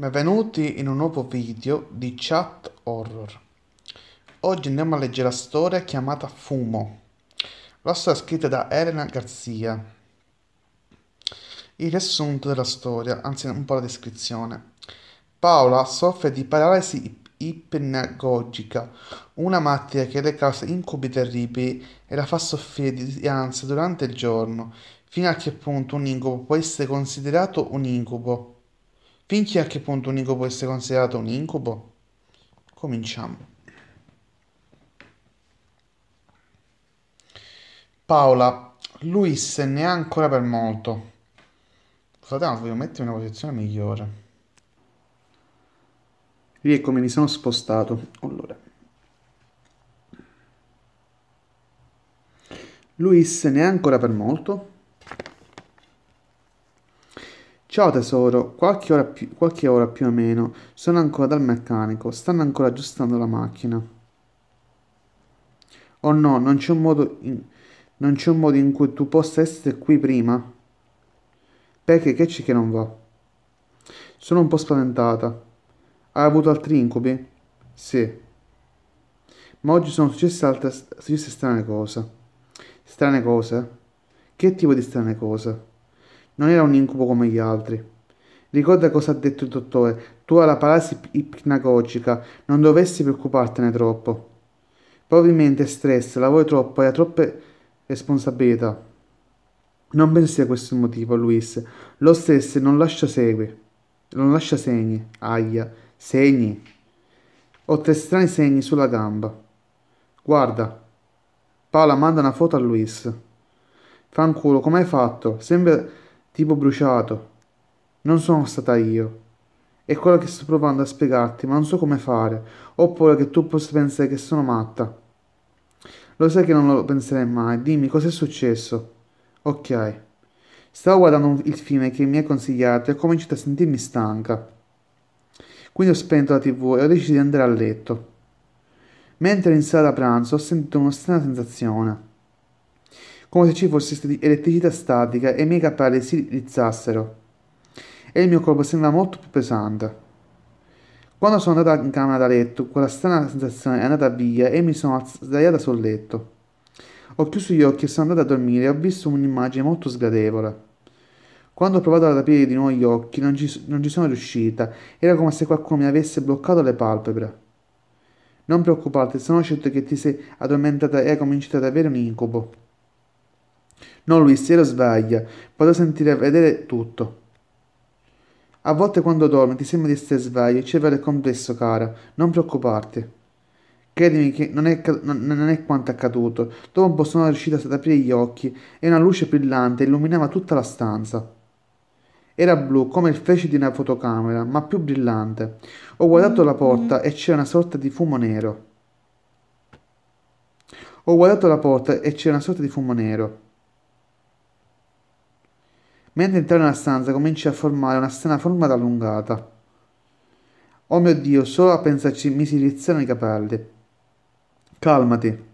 Benvenuti in un nuovo video di chat horror. Oggi andiamo a leggere la storia chiamata Fumo. La storia è scritta da Elena Garzia. Il riassunto della storia, anzi un po' la descrizione. Paola soffre di paralisi ipnagogica, una malattia che le causa incubi terribili e la fa soffrire di ansia durante il giorno, fino a che punto un incubo può essere considerato un incubo. Finché a che punto un incubo può essere considerato un incubo? Cominciamo. Paola, Luis ne ha ancora per molto. Scusate, ma voglio mettermi in una posizione migliore. Rieccomi, mi sono spostato. Allora. Luis ne ha ancora per molto? Ciao tesoro, qualche ora, più, qualche ora più o meno. Sono ancora dal meccanico, stanno ancora aggiustando la macchina. Oh no, non c'è un modo in, non c'è un modo in cui tu possa essere qui prima? Perché che c'è che non va? Sono un po' spaventata. Hai avuto altri incubi? Sì. Ma oggi sono successe altre successe strane cose. Strane cose? Che tipo di strane cose? Non era un incubo come gli altri. Ricorda cosa ha detto il dottore. Tu hai la paralisi ipnagogica, non dovresti preoccupartene troppo. Probabilmente stress, lavori troppo e ha troppe responsabilità. Non pensi a questo motivo, Luis. Lo stress non lascia segui. Non lascia segni. Aia. Segni. Ho tre strani segni sulla gamba. Guarda. Paola manda una foto a Luis. Fanculo, come hai fatto? Sembra tipo bruciato. Non sono stata io. È quello che sto provando a spiegarti, ma non so come fare. Oppure che tu possa pensare che sono matta. Lo sai che non lo penserei mai. Dimmi, cos'è successo? Ok. Stavo guardando il film che mi hai consigliato e ho cominciato a sentirmi stanca. Quindi ho spento la tv e ho deciso di andare a letto. Mentre in sala pranzo ho sentito una strana sensazione come se ci fosse elettricità statica e i miei capelli si rizzassero e il mio corpo sembrava molto più pesante. Quando sono andata in camera da letto, quella strana sensazione è andata via e mi sono sdraiata sul letto. Ho chiuso gli occhi e sono andata a dormire e ho visto un'immagine molto sgradevole. Quando ho provato ad aprire di nuovo gli occhi, non ci, non ci sono riuscita, era come se qualcuno mi avesse bloccato le palpebre. Non preoccuparti, sono certo che ti sei addormentata e hai cominciato ad avere un incubo. No, lui, Siero svaglia. Vado a sentire e vedere tutto. A volte quando dormi ti sembra di essere sveglio, il cervello è complesso, cara. Non preoccuparti. Credimi che non è, non, non è quanto accaduto. Dopo un po' sono riuscita ad aprire gli occhi e una luce brillante illuminava tutta la stanza. Era blu come il fece di una fotocamera, ma più brillante. Ho guardato la porta e c'era una sorta di fumo nero. Ho guardato la porta e c'era una sorta di fumo nero. Mentre entrai nella stanza cominci a formare una strana forma allungata. Oh mio Dio, solo a pensarci mi si rizzano i capelli. Calmati.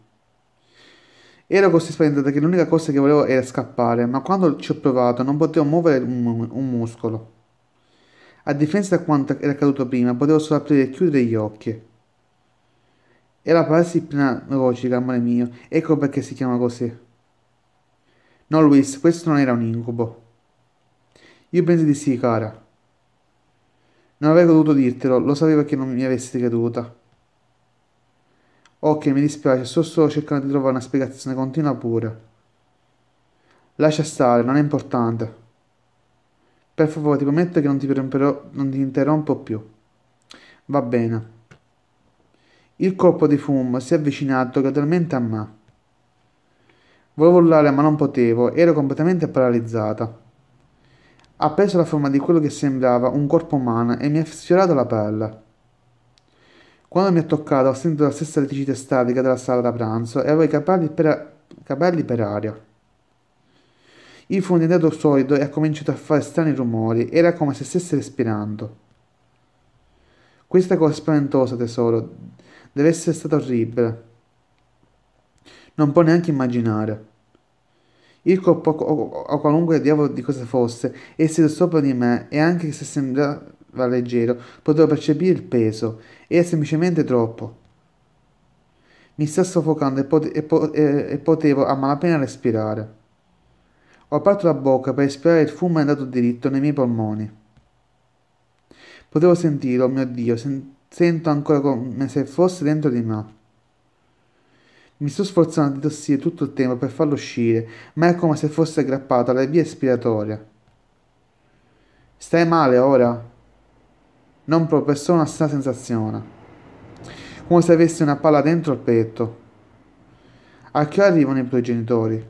Ero così spaventata che l'unica cosa che volevo era scappare, ma quando ci ho provato non potevo muovere un, un muscolo. A differenza di quanto era accaduto prima, potevo solo aprire e chiudere gli occhi. Era la paralisi ipnagogica, amore mio, ecco perché si chiama così. No, Luis, questo non era un incubo. Io penso di sì, cara. Non avrei dovuto dirtelo, lo sapevo che non mi avessi creduta. Ok, mi dispiace, sto solo cercando di trovare una spiegazione, continua pure. Lascia stare, non è importante. Per favore, ti prometto che non ti, non ti interrompo più. Va bene. Il corpo di fumo si è avvicinato gradualmente a me. Volevo urlare ma non potevo, ero completamente paralizzata ha preso la forma di quello che sembrava un corpo umano e mi ha sfiorato la pelle. Quando mi ha toccato ho sentito la stessa elettricità statica della sala da pranzo e avevo i capelli per, a... capelli per aria. Il fu un solido e ha cominciato a fare strani rumori, era come se stesse respirando. Questa cosa spaventosa, tesoro, deve essere stata orribile. Non può neanche immaginare il corpo o, qualunque diavolo di cosa fosse, essendo sopra di me, e anche se sembrava leggero, potevo percepire il peso, era semplicemente troppo. Mi sta soffocando e, pote e, po e, e potevo a malapena respirare. Ho aperto la bocca per respirare il fumo è andato diritto nei miei polmoni. Potevo sentirlo, oh mio Dio, sen sento ancora come se fosse dentro di me. Mi sto sforzando di tossire tutto il tempo per farlo uscire, ma è come se fosse aggrappato alla via espiratoria. Stai male ora? Non proprio è solo una strana sensazione. Come se avessi una palla dentro il petto. A che ora arrivano i tuoi genitori?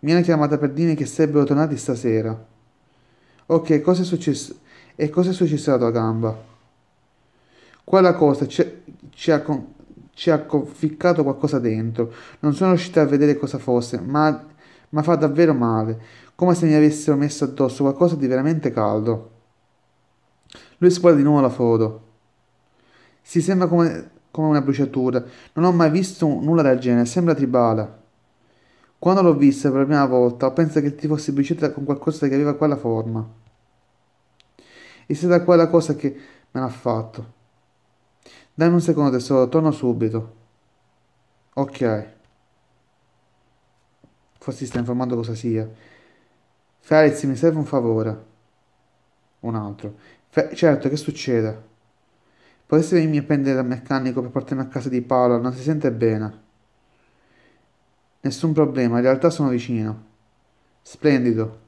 Mi hanno chiamata per dire che sarebbero tornati stasera. Ok, cosa è successo? E cosa è successo alla tua gamba? Quella cosa ci, ci ha... Con- ci ha ficcato qualcosa dentro. Non sono riuscito a vedere cosa fosse, ma, ma fa davvero male, come se mi avessero messo addosso qualcosa di veramente caldo. Lui sguarda di nuovo la foto. Si sembra come, come una bruciatura. Non ho mai visto nulla del genere, sembra tribale. Quando l'ho vista per la prima volta, ho pensato che ti fossi bruciata con qualcosa che aveva quella forma. E È da quella cosa che me l'ha fatto. Dammi un secondo tesoro, torno subito. Ok. Forse sta informando cosa sia. Feliz, mi serve un favore. Un altro. Fe certo, che succede? Potresti venirmi a prendere dal meccanico per portarmi a casa di Paolo, non si sente bene. Nessun problema, in realtà sono vicino. Splendido.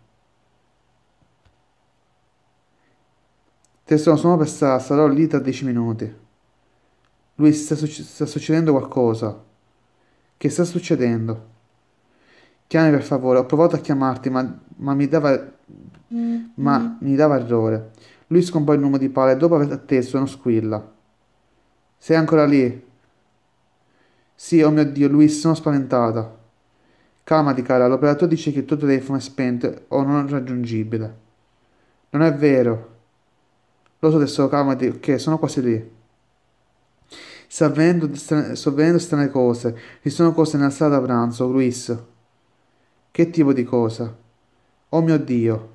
Tesoro, sono per Sassa, sarò lì tra 10 minuti. Lui sta, sta succedendo qualcosa. Che sta succedendo? Chiami per favore, ho provato a chiamarti, ma, ma mi dava. Mm. Ma mm. mi dava errore. Lui scompare il numero di pala dopo aver atteso uno squilla. Sei ancora lì? Sì, oh mio Dio, Luis, sono spaventata. Calmati, cara, l'operatore dice che il tuo telefono è spento o non raggiungibile. Non è vero. Lo so adesso, calmati, ok, sono quasi lì sapendo, stra- strane cose. Ci sono cose nella sala da pranzo, Luis. Che tipo di cosa? Oh mio Dio.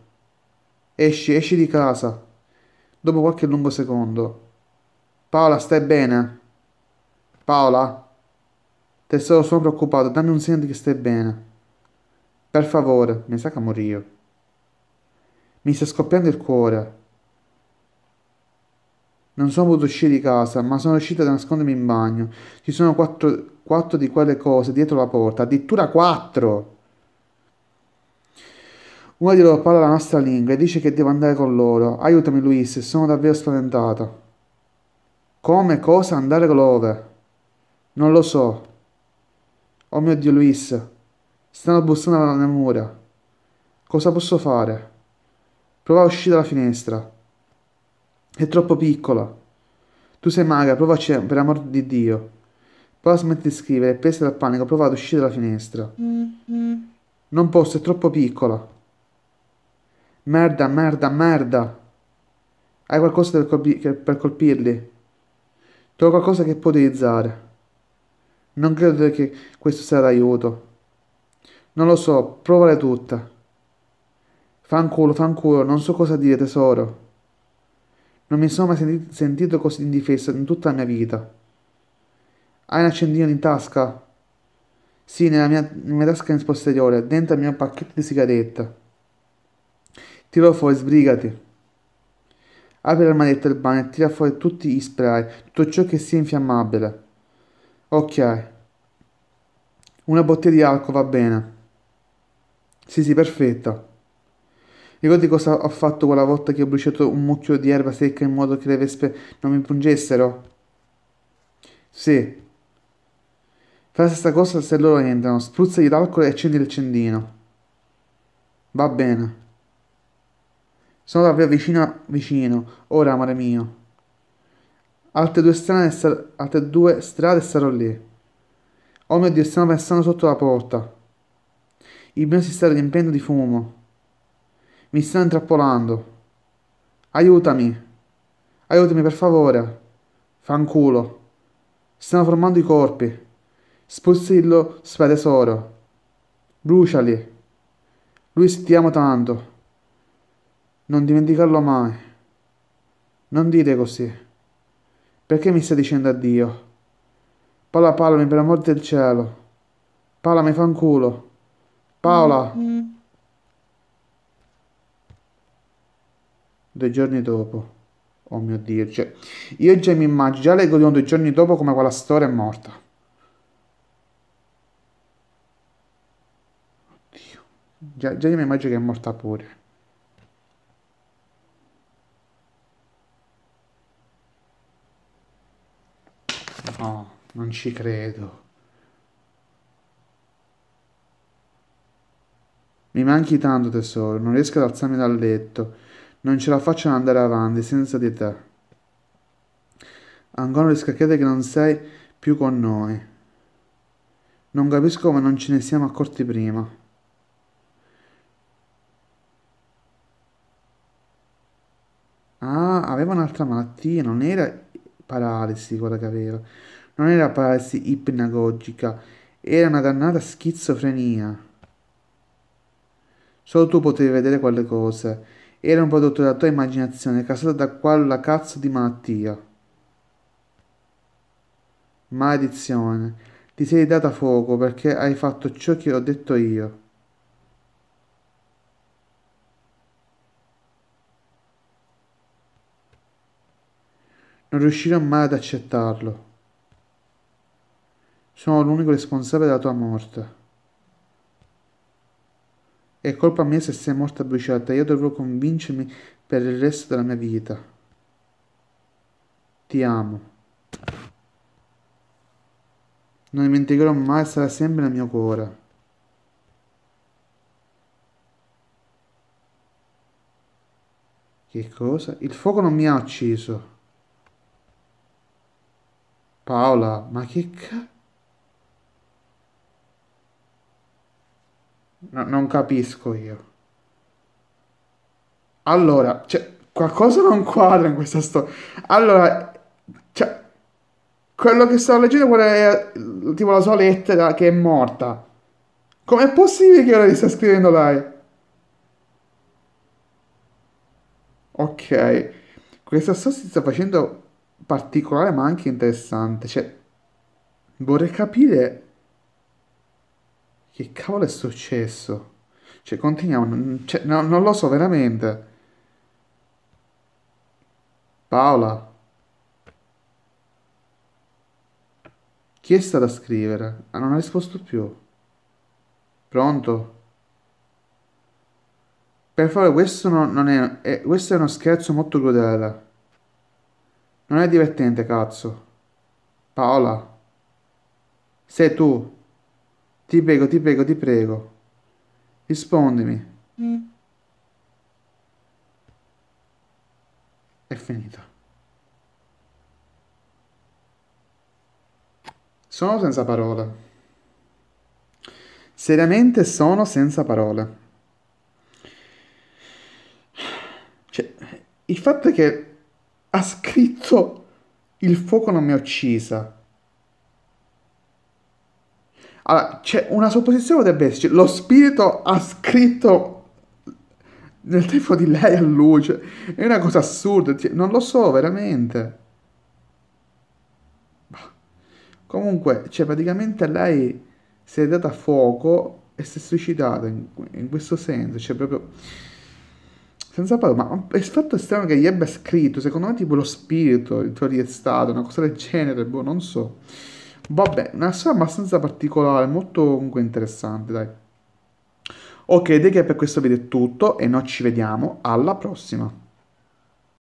Esci, esci di casa. Dopo qualche lungo secondo. Paola, stai bene? Paola? Tesoro, sono preoccupato, dammi un segno che stai bene. Per favore, mi sa che morio. Mi sta scoppiando il cuore. Non sono potuto uscire di casa, ma sono riuscito a nascondermi in bagno. Ci sono quattro, quattro di quelle cose dietro la porta, addirittura quattro! Una di loro parla la nostra lingua e dice che devo andare con loro. Aiutami, Luis, sono davvero spaventata. Come cosa andare dove? Non lo so. Oh mio Dio, Luis, stanno bussando alla mia mura. Cosa posso fare? Prova a uscire dalla finestra. È troppo piccola. Tu sei magra, provaci per amor di Dio. Paola smette di scrivere e presa dal panico prova ad uscire dalla finestra. Mm-hmm. Non posso, è troppo piccola. Merda, merda, merda. Hai qualcosa per, colpi per colpirli? Trovo qualcosa che può utilizzare. Non credo che questo sia d'aiuto. Non lo so, provale tutta. Fanculo, fanculo, non so cosa dire tesoro. Non mi sono mai senti sentito così in difesa in tutta la mia vita. Hai un accendino in tasca? Sì, nella mia, nella mia tasca in posteriore, dentro il mio pacchetto di sigarette. Tiro fuori, sbrigati. Apri l'armadietto del bagno e tira fuori tutti gli spray, tutto ciò che sia infiammabile. Ok. Una bottiglia di alcol va bene. Sì, sì, perfetto. Ricordi cosa ho fatto quella volta che ho bruciato un mucchio di erba secca in modo che le vespe non mi pungessero? Sì. Fai la stessa cosa se loro entrano. Spruzzagli l'alcol e accendi l'accendino. Va bene. Sono davvero vicino, vicino. Ora, amore mio. Altre due, strane, altre due strade sarò lì. Oh mio Dio, stanno passando sotto la porta. Il mio si sta riempendo di fumo. Mi sta intrappolando. Aiutami. Aiutami per favore. Fanculo. Stanno formando i corpi. Spuzzillo sfa tesoro. Bruciali. Lui si ti amo tanto. Non dimenticarlo mai. Non dite così. Perché mi stai dicendo addio? Paola, Paola, per amor del cielo. Paola, mi fa un culo. Paola! Mm -hmm. due giorni dopo. Oh mio Dio, cioè, io già mi immagino, già leggo di uno due giorni dopo come quella storia è morta. Oddio, già, già mi immagino che è morta pure. No, non ci credo. Mi manchi tanto tesoro, non riesco ad alzarmi dal letto. Non ce la faccio andare avanti senza di te. Ancora riesco a credere che non sei più con noi. Non capisco come non ce ne siamo accorti prima. Ah, aveva un'altra malattia, non era paralisi quella che aveva. Non era paralisi ipnagogica, era una dannata schizofrenia. Solo tu potevi vedere quelle cose era un prodotto della tua immaginazione, causata da quella cazzo di malattia. Maledizione, ti sei data fuoco perché hai fatto ciò che ho detto io. Non riuscirò mai ad accettarlo. Sono l'unico responsabile della tua morte. È colpa mia se sei morta bruciata, io dovrò convincermi per il resto della mia vita. Ti amo. Non dimenticherò mai, sarà sempre nel mio cuore. Che cosa? Il fuoco non mi ha ucciso. Paola, ma che cazzo? No, non capisco io. Allora, cioè, qualcosa non quadra in questa storia. Allora, cioè, quello che stavo leggendo qual è tipo la sua lettera che è morta. Com'è possibile che ora li stia scrivendo lei? Ok, questa storia si sta facendo particolare ma anche interessante. Cioè, vorrei capire che cavolo è successo? Cioè, continuiamo. Cioè, no, non lo so veramente. Paola. Chi è stata a scrivere? Ah, non ha risposto più. Pronto? Per favore, questo non, non è, è, Questo è uno scherzo molto crudele. Non è divertente, cazzo. Paola. Sei tu. Ti prego, ti prego, ti prego. Rispondimi. Mm. È finita. Sono senza parole. Seriamente sono senza parole. Cioè, il fatto è che ha scritto il fuoco non mi ha uccisa allora, c'è una supposizione potrebbe esserci, lo spirito ha scritto nel tempo di lei a luce, è una cosa assurda, non lo so veramente. Comunque, cioè praticamente lei si è data a fuoco e si è suicidata in, in questo senso, cioè proprio senza parole, ma è fatto strano che gli abbia scritto, secondo me tipo lo spirito, il tuo è stato, una cosa del genere, boh, non so. Vabbè, una storia abbastanza particolare, molto comunque interessante, dai. Ok, direi che per questo video è tutto e noi ci vediamo alla prossima.